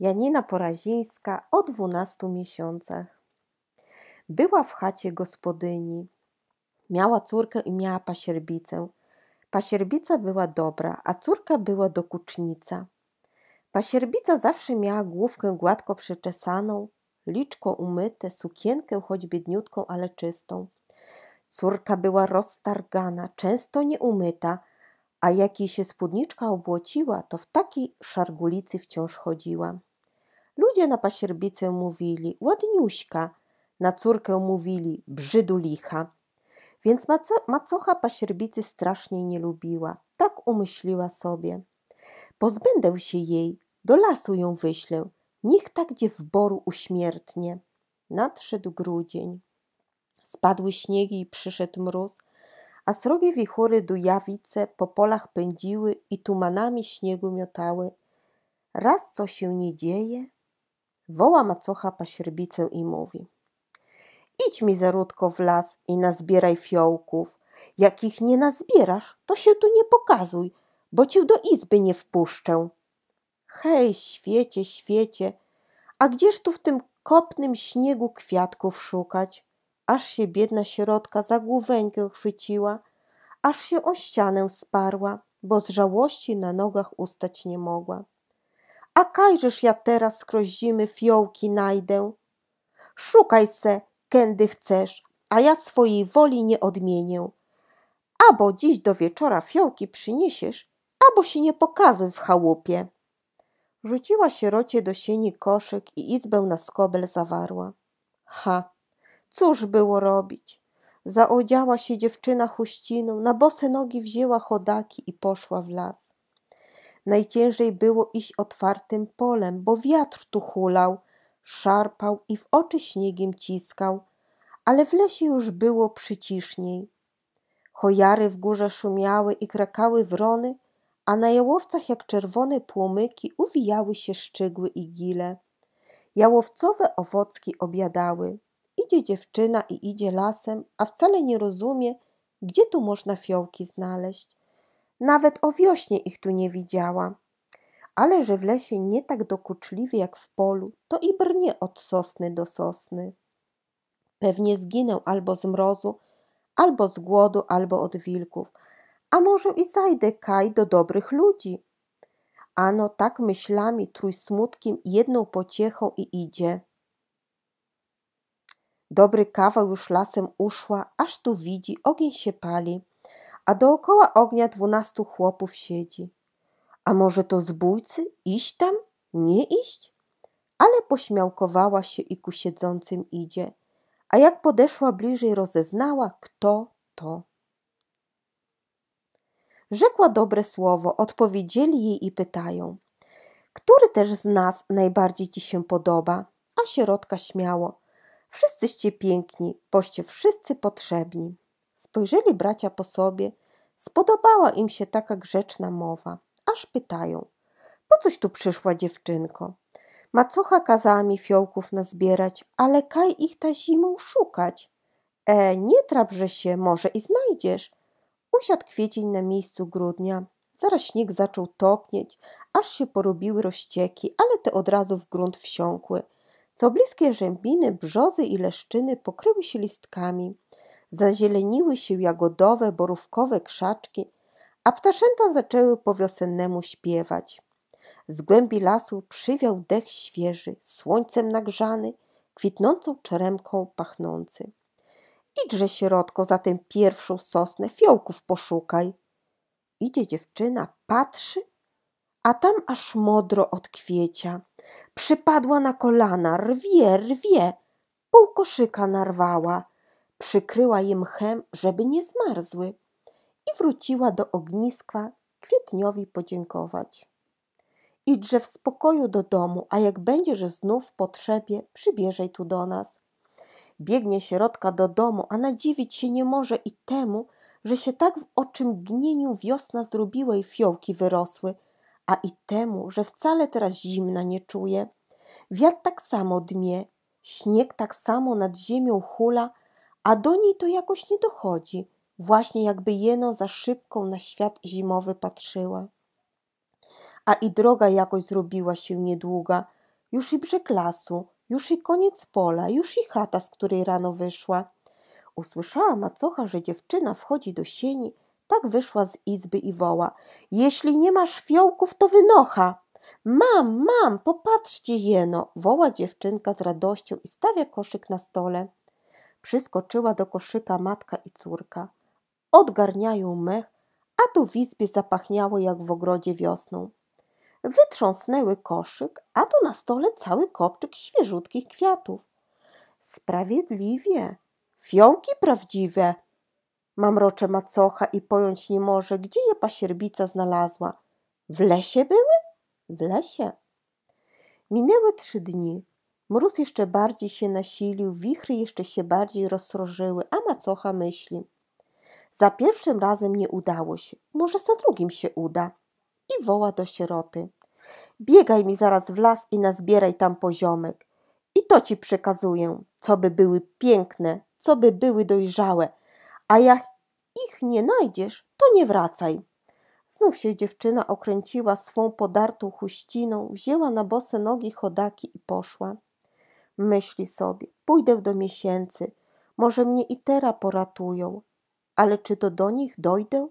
Janina Porazińska o dwunastu miesiącach. Była w chacie gospodyni. Miała córkę i miała pasierbicę. Pasierbica była dobra, a córka była dokucznica. Pasierbica zawsze miała główkę gładko przyczesaną, liczko umyte, sukienkę choć biedniutką, ale czystą. Córka była roztargana, często nieumyta, a jak jej się spódniczka obłociła, to w takiej szargulicy wciąż chodziła. Ludzie na pasierbicę mówili ładniuśka, na córkę mówili brzydulicha. Więc maco macocha pasierbicy strasznie nie lubiła. Tak umyśliła sobie. Pozbędę się jej, do lasu ją wyślę. Niech tak gdzie w boru uśmiertnie. Nadszedł grudzień. Spadły śniegi i przyszedł mróz, a srogie wichury dujawice po polach pędziły i tumanami śniegu miotały. Raz co się nie dzieje, Woła macocha pasierbicę i mówi Idź mi zarudko w las i nazbieraj fiołków. Jak ich nie nazbierasz, to się tu nie pokazuj, bo cię do izby nie wpuszczę. Hej, świecie, świecie, a gdzież tu w tym kopnym śniegu kwiatków szukać? Aż się biedna środka za główękę chwyciła, aż się o ścianę sparła, bo z żałości na nogach ustać nie mogła a kajżeż ja teraz skroś zimy fiołki najdę? Szukaj se, kędy chcesz, a ja swojej woli nie odmienię. Abo dziś do wieczora fiołki przyniesiesz, albo się nie pokazuj w chałupie. Rzuciła sierocie do sieni koszyk i izbę na skobel zawarła. Ha, cóż było robić? Zaodziała się dziewczyna chuściną, na bose nogi wzięła chodaki i poszła w las. Najciężej było iść otwartym polem, bo wiatr tu hulał, szarpał i w oczy śniegiem ciskał, ale w lesie już było przyciszniej. Chojary w górze szumiały i krakały wrony, a na jałowcach jak czerwone płomyki uwijały się szczygły i gile. Jałowcowe owocki obiadały. Idzie dziewczyna i idzie lasem, a wcale nie rozumie, gdzie tu można fiołki znaleźć. Nawet o wiośnie ich tu nie widziała. Ale że w lesie nie tak dokuczliwie jak w polu, to i brnie od sosny do sosny. Pewnie zginę albo z mrozu, albo z głodu, albo od wilków. A może i zajdę kaj do dobrych ludzi. Ano tak myślami, trój smutkiem, jedną pociechą i idzie. Dobry kawał już lasem uszła, aż tu widzi, ogień się pali a dookoła ognia dwunastu chłopów siedzi. A może to zbójcy? Iść tam? Nie iść? Ale pośmiałkowała się i ku siedzącym idzie, a jak podeszła bliżej, rozeznała, kto to. Rzekła dobre słowo, odpowiedzieli jej i pytają, który też z nas najbardziej ci się podoba? A środka śmiało, wszyscyście piękni, boście wszyscy potrzebni. Spojrzeli bracia po sobie. Spodobała im się taka grzeczna mowa. Aż pytają. Po coś tu przyszła dziewczynko? Macocha kazała mi fiołków nazbierać, ale kaj ich ta zimą szukać. E, nie trapże się, może i znajdziesz. Usiadł kwiecień na miejscu grudnia. Zaraz śnieg zaczął topnieć, aż się porobiły rozcieki, ale te od razu w grunt wsiąkły. Co bliskie rzębiny, brzozy i leszczyny pokryły się listkami zazieleniły się jagodowe, borówkowe krzaczki, a ptaszęta zaczęły po wiosennemu śpiewać. Z głębi lasu przywiał dech świeży, słońcem nagrzany, kwitnącą czeremką pachnący. Idźże środko za tę pierwszą sosnę, fiołków poszukaj. Idzie dziewczyna, patrzy, a tam aż modro od kwiecia. Przypadła na kolana, rwie, rwie, pół koszyka narwała. Przykryła je mchem, żeby nie zmarzły i wróciła do ogniska kwietniowi podziękować. Idźże w spokoju do domu, a jak będziesz znów w potrzebie, przybierzej tu do nas. Biegnie środka do domu, a nadziwić się nie może i temu, że się tak w oczym gnieniu wiosna zrobiła i fiołki wyrosły, a i temu, że wcale teraz zimna nie czuje. Wiatr tak samo dmie, śnieg tak samo nad ziemią hula, a do niej to jakoś nie dochodzi, właśnie jakby jeno za szybką na świat zimowy patrzyła. A i droga jakoś zrobiła się niedługa, już i brzeg lasu, już i koniec pola, już i chata, z której rano wyszła. Usłyszała macocha, że dziewczyna wchodzi do sieni, tak wyszła z izby i woła. Jeśli nie masz fiołków, to wynocha! Mam, mam, popatrzcie jeno! woła dziewczynka z radością i stawia koszyk na stole. Przyskoczyła do koszyka matka i córka. Odgarniają mech, a tu w izbie zapachniało jak w ogrodzie wiosną. Wytrząsnęły koszyk, a tu na stole cały kopczyk świeżutkich kwiatów. Sprawiedliwie, fiołki prawdziwe, mamrocze macocha i pojąć nie może, gdzie je pasierbica znalazła. W lesie były? W lesie. Minęły trzy dni. Mróz jeszcze bardziej się nasilił, wichry jeszcze się bardziej rozsrożyły, a macocha myśli. Za pierwszym razem nie udało się, może za drugim się uda. I woła do sieroty. Biegaj mi zaraz w las i nazbieraj tam poziomek. I to ci przekazuję, co by były piękne, co by były dojrzałe. A jak ich nie znajdziesz, to nie wracaj. Znów się dziewczyna okręciła swą podartą huściną, wzięła na bose nogi chodaki i poszła. Myśli sobie, pójdę do miesięcy, może mnie i teraz poratują, ale czy to do nich dojdę?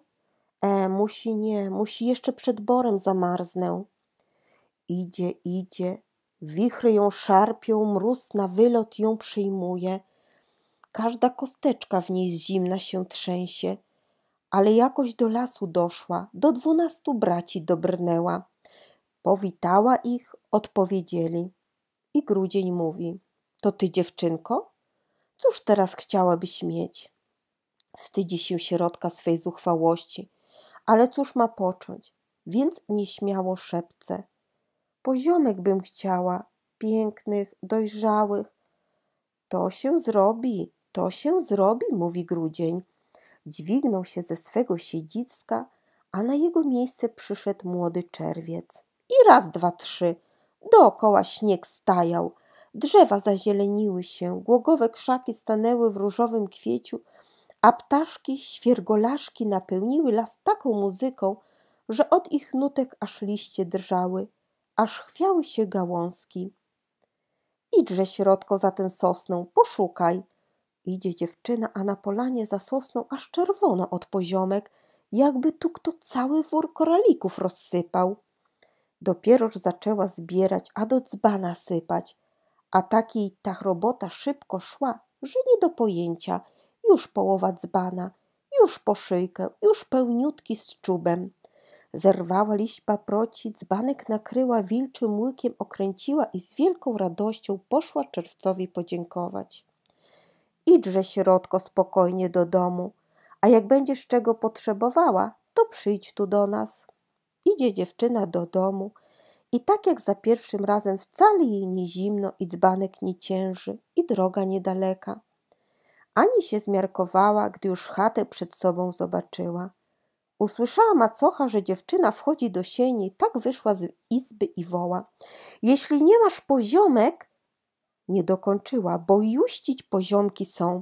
E, musi nie, musi jeszcze przed borem zamarznę. Idzie, idzie, wichry ją szarpią, mróz na wylot ją przyjmuje. Każda kosteczka w niej zimna się trzęsie, ale jakoś do lasu doszła, do dwunastu braci dobrnęła. Powitała ich, odpowiedzieli – i grudzień mówi: To ty, dziewczynko? Cóż teraz chciałabyś mieć? Wstydzi się środka swej zuchwałości, ale cóż ma począć, więc nieśmiało szepce. Poziomek bym chciała, pięknych, dojrzałych. To się zrobi, to się zrobi, mówi grudzień. Dźwignął się ze swego siedziska, a na jego miejsce przyszedł młody czerwiec. I raz, dwa, trzy – Dookoła śnieg stajał, drzewa zazieleniły się, głogowe krzaki stanęły w różowym kwieciu, a ptaszki, świergolaszki napełniły las taką muzyką, że od ich nutek aż liście drżały, aż chwiały się gałązki. Idźże środko za tę sosną, poszukaj. Idzie dziewczyna, a na polanie za sosną aż czerwono od poziomek, jakby tu kto cały wór koralików rozsypał. Dopieroż zaczęła zbierać, a do dzbana sypać. A taki ta robota szybko szła, że nie do pojęcia. Już połowa dzbana, już po szyjkę, już pełniutki z czubem. Zerwała liść paproci, dzbanek nakryła wilczym łykiem, okręciła i z wielką radością poszła czerwcowi podziękować. Idźże środko spokojnie do domu, a jak będziesz czego potrzebowała, to przyjdź tu do nas. Idzie dziewczyna do domu i tak jak za pierwszym razem wcale jej nie zimno i dzbanek nie cięży i droga niedaleka. Ani się zmiarkowała, gdy już chatę przed sobą zobaczyła. Usłyszała macocha, że dziewczyna wchodzi do sieni, tak wyszła z izby i woła. Jeśli nie masz poziomek, nie dokończyła, bo juścić poziomki są.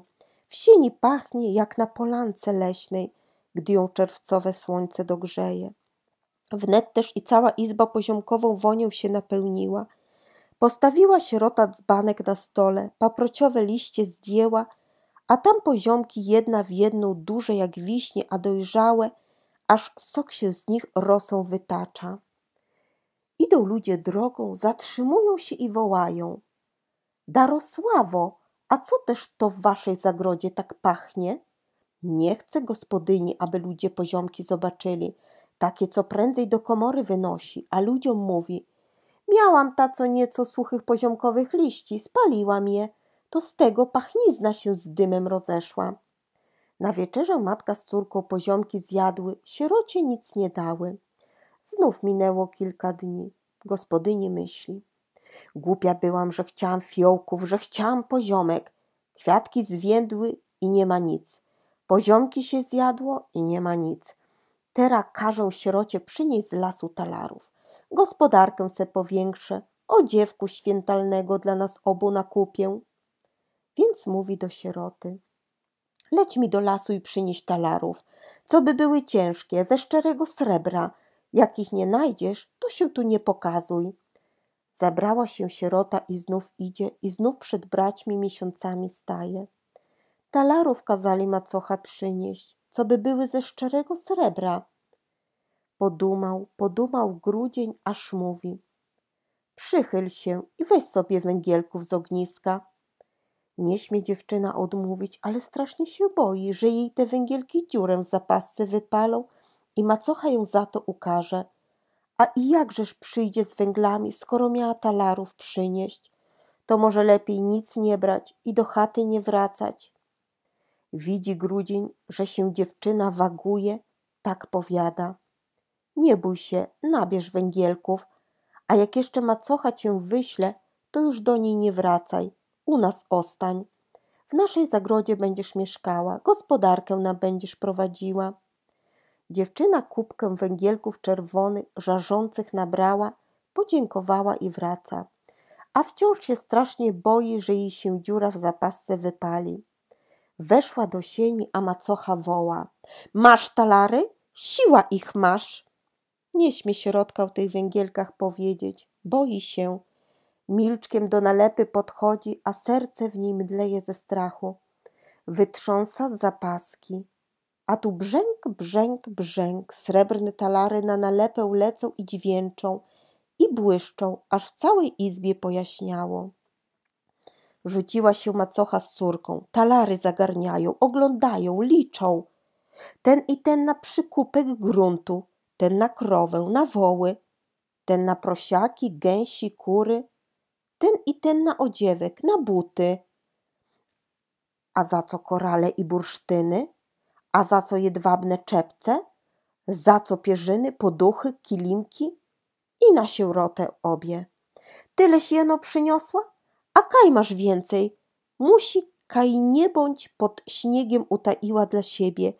W sieni pachnie jak na polance leśnej, gdy ją czerwcowe słońce dogrzeje. Wnet też i cała izba poziomkową wonią się napełniła. Postawiła sierota dzbanek na stole, paprociowe liście zdjęła, a tam poziomki jedna w jedną duże jak wiśnie, a dojrzałe, aż sok się z nich rosą wytacza. Idą ludzie drogą, zatrzymują się i wołają. Darosławo, a co też to w waszej zagrodzie tak pachnie? Nie chcę gospodyni, aby ludzie poziomki zobaczyli – takie co prędzej do komory wynosi, a ludziom mówi Miałam ta co nieco suchych poziomkowych liści, spaliłam je, to z tego pachnizna się z dymem rozeszła. Na wieczerzę matka z córką poziomki zjadły, sierocie nic nie dały. Znów minęło kilka dni. Gospodyni myśli. Głupia byłam, że chciałam fiołków, że chciałam poziomek. Kwiatki zwiędły i nie ma nic. Poziomki się zjadło i nie ma nic. Tera każę sierocie przynieść z lasu talarów. Gospodarkę se powiększę, odziewku świętalnego dla nas obu nakupię. Więc mówi do sieroty. Leć mi do lasu i przynieś talarów, co by były ciężkie, ze szczerego srebra. Jak ich nie znajdziesz, to się tu nie pokazuj. Zabrała się sierota i znów idzie i znów przed braćmi miesiącami staje. Talarów kazali macocha przynieść co by były ze szczerego srebra. Podumał, podumał grudzień, aż mówi. Przychyl się i weź sobie węgielków z ogniska. Nie śmie dziewczyna odmówić, ale strasznie się boi, że jej te węgielki dziurę w zapasce wypalą i macocha ją za to ukaże. A i jakżeż przyjdzie z węglami, skoro miała talarów przynieść? To może lepiej nic nie brać i do chaty nie wracać. Widzi grudzień, że się dziewczyna waguje, tak powiada. Nie bój się, nabierz węgielków, a jak jeszcze macocha cię wyśle, to już do niej nie wracaj, u nas ostań. W naszej zagrodzie będziesz mieszkała, gospodarkę nam będziesz prowadziła. Dziewczyna kubkę węgielków czerwonych, żarzących nabrała, podziękowała i wraca, a wciąż się strasznie boi, że jej się dziura w zapasce wypali. Weszła do sieni, a macocha woła. Masz talary? Siła ich masz! Nie śmie środka o tych węgielkach powiedzieć. Boi się. Milczkiem do nalepy podchodzi, a serce w niej mdleje ze strachu. Wytrząsa z zapaski. A tu brzęk, brzęk, brzęk. Srebrne talary na nalepę lecą i dźwięczą i błyszczą, aż w całej izbie pojaśniało. Rzuciła się macocha z córką. Talary zagarniają, oglądają, liczą. Ten i ten na przykupek gruntu, ten na krowę, na woły, ten na prosiaki, gęsi, kury, ten i ten na odziewek, na buty. A za co korale i bursztyny? A za co jedwabne czepce? Za co pierzyny, poduchy, kilimki? I na sierotę obie. Tyleś jeno przyniosła, a Kaj masz więcej. Musi Kaj nie bądź pod śniegiem utaiła dla siebie.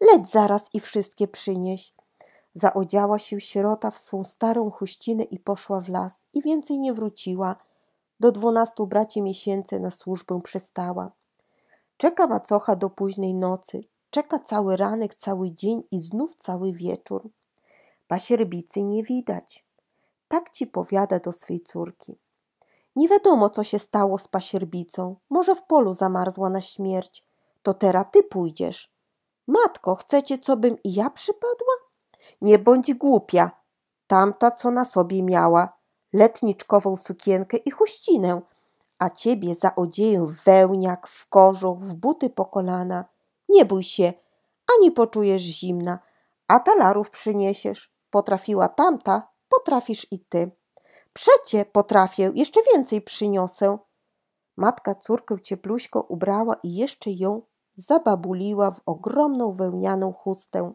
Leć zaraz i wszystkie przynieś. Zaodziała się sierota w swą starą chuścinę i poszła w las i więcej nie wróciła. Do dwunastu braci miesięcy na służbę przestała. Czeka macocha do późnej nocy, czeka cały ranek, cały dzień i znów cały wieczór. Pasierbicy nie widać. Tak ci powiada do swej córki. Nie wiadomo, co się stało z pasierbicą. Może w polu zamarzła na śmierć. To teraz ty pójdziesz. Matko, chcecie, co bym i ja przypadła? Nie bądź głupia. Tamta, co na sobie miała. Letniczkową sukienkę i huścinę. A ciebie za odzieję w wełniak, w kożuch, w buty po kolana. Nie bój się, ani poczujesz zimna. A talarów przyniesiesz. Potrafiła tamta, potrafisz i ty. Przecie potrafię, jeszcze więcej przyniosę. Matka córkę ciepluśko ubrała i jeszcze ją zababuliła w ogromną wełnianą chustę.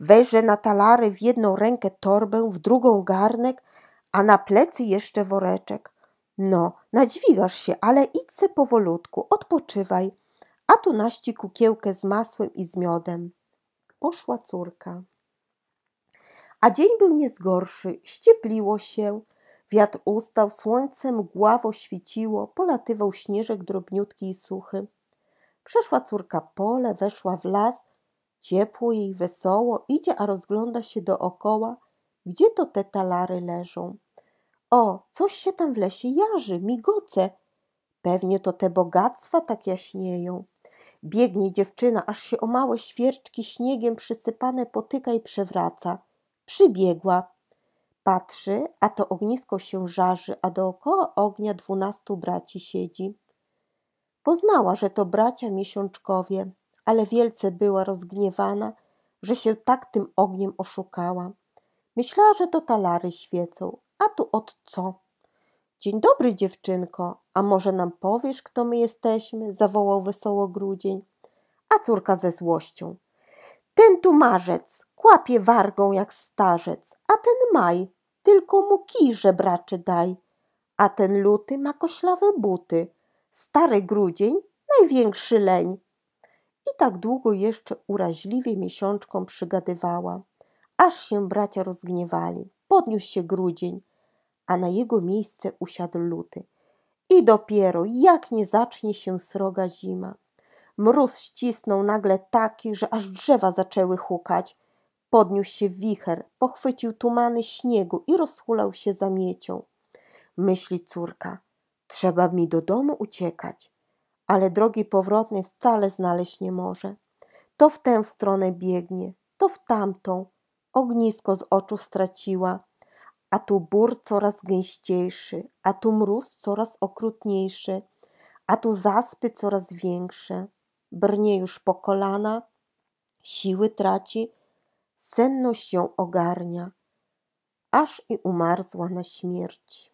Weźże na talary w jedną rękę torbę, w drugą garnek, a na plecy jeszcze woreczek. No, nadźwigasz się, ale idź se powolutku, odpoczywaj, a tu naści kukiełkę z masłem i z miodem. Poszła córka. A dzień był niezgorszy, ściepliło się, Wiatr ustał, słońce mgławo świeciło, polatywał śnieżek drobniutki i suchy. Przeszła córka pole, weszła w las, ciepło jej, wesoło, idzie, a rozgląda się dookoła, gdzie to te talary leżą. O, coś się tam w lesie jarzy, migoce. Pewnie to te bogactwa tak jaśnieją. Biegnie dziewczyna, aż się o małe świerczki śniegiem przysypane potyka i przewraca. Przybiegła. Patrzy, a to ognisko się żarzy, a dookoła ognia dwunastu braci siedzi. Poznała, że to bracia miesiączkowie, ale wielce była rozgniewana, że się tak tym ogniem oszukała. Myślała, że to talary świecą, a tu od co? Dzień dobry, dziewczynko, a może nam powiesz, kto my jesteśmy? zawołał wesoło grudzień. A córka ze złością. Ten tu marzec, Kłapie wargą jak starzec, a ten maj tylko mu kij żebraczy daj, a ten luty ma koślawe buty, stary grudzień największy leń. I tak długo jeszcze uraźliwie miesiączką przygadywała, aż się bracia rozgniewali. Podniósł się grudzień, a na jego miejsce usiadł luty. I dopiero, jak nie zacznie się sroga zima. Mróz ścisnął nagle taki, że aż drzewa zaczęły hukać – Podniósł się wicher, pochwycił tumany śniegu i rozhulał się za Myśli córka, trzeba mi do domu uciekać, ale drogi powrotnej wcale znaleźć nie może. To w tę stronę biegnie, to w tamtą. Ognisko z oczu straciła, a tu bór coraz gęściejszy, a tu mróz coraz okrutniejszy, a tu zaspy coraz większe. Brnie już po kolana, siły traci, senność ją ogarnia, aż i umarzła na śmierć.